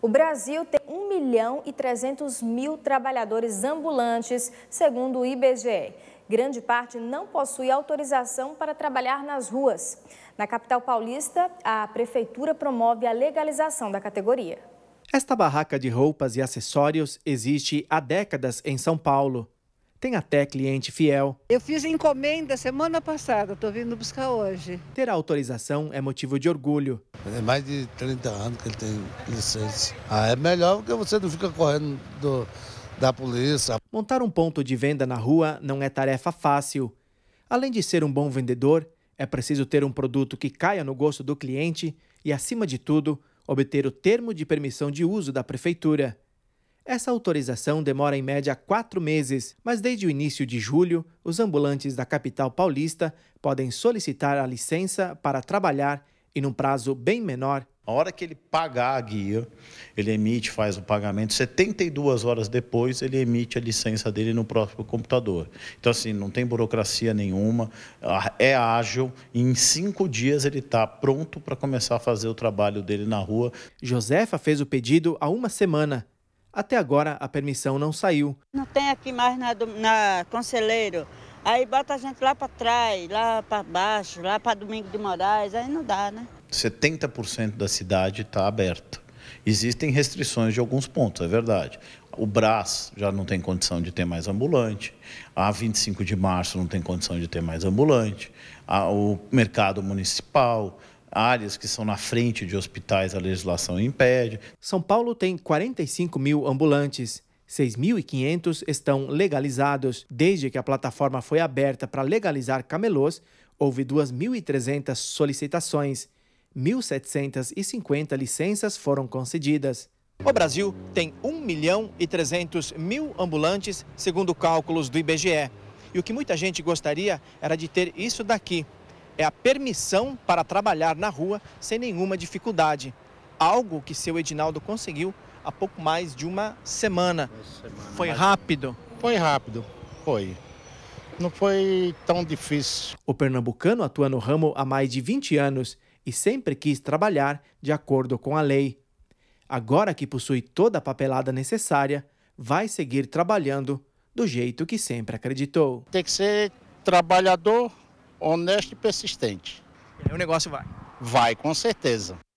O Brasil tem 1 milhão e 300 mil trabalhadores ambulantes, segundo o IBGE. Grande parte não possui autorização para trabalhar nas ruas. Na capital paulista, a prefeitura promove a legalização da categoria. Esta barraca de roupas e acessórios existe há décadas em São Paulo tem até cliente fiel. Eu fiz encomenda semana passada, estou vindo buscar hoje. Ter a autorização é motivo de orgulho. É mais de 30 anos que ele tem licença. Ah, é melhor porque você não fica correndo do, da polícia. Montar um ponto de venda na rua não é tarefa fácil. Além de ser um bom vendedor, é preciso ter um produto que caia no gosto do cliente e, acima de tudo, obter o termo de permissão de uso da prefeitura. Essa autorização demora em média quatro meses, mas desde o início de julho, os ambulantes da capital paulista podem solicitar a licença para trabalhar e num prazo bem menor. A hora que ele pagar a guia, ele emite, faz o pagamento, 72 horas depois ele emite a licença dele no próprio computador. Então, assim, não tem burocracia nenhuma, é ágil e em cinco dias ele está pronto para começar a fazer o trabalho dele na rua. Josefa fez o pedido há uma semana até agora, a permissão não saiu. Não tem aqui mais na, na Conselheiro. Aí bota a gente lá para trás, lá para baixo, lá para Domingo de Moraes, aí não dá, né? 70% da cidade está aberta. Existem restrições de alguns pontos, é verdade. O Brás já não tem condição de ter mais ambulante. A 25 de março não tem condição de ter mais ambulante. o mercado municipal, áreas que são na frente de hospitais, a legislação impede. São Paulo tem 45 mil ambulantes. 6.500 estão legalizados. Desde que a plataforma foi aberta para legalizar camelôs, houve 2.300 solicitações. 1.750 licenças foram concedidas. O Brasil tem 1 milhão e 300 mil ambulantes, segundo cálculos do IBGE. E o que muita gente gostaria era de ter isso daqui, é a permissão para trabalhar na rua sem nenhuma dificuldade. Algo que seu Edinaldo conseguiu há pouco mais de uma semana. semana foi rápido? Foi rápido, foi. Não foi tão difícil. O pernambucano atua no ramo há mais de 20 anos e sempre quis trabalhar de acordo com a lei. Agora que possui toda a papelada necessária, vai seguir trabalhando do jeito que sempre acreditou. Tem que ser trabalhador, honesto e persistente. E aí o negócio vai? Vai, com certeza.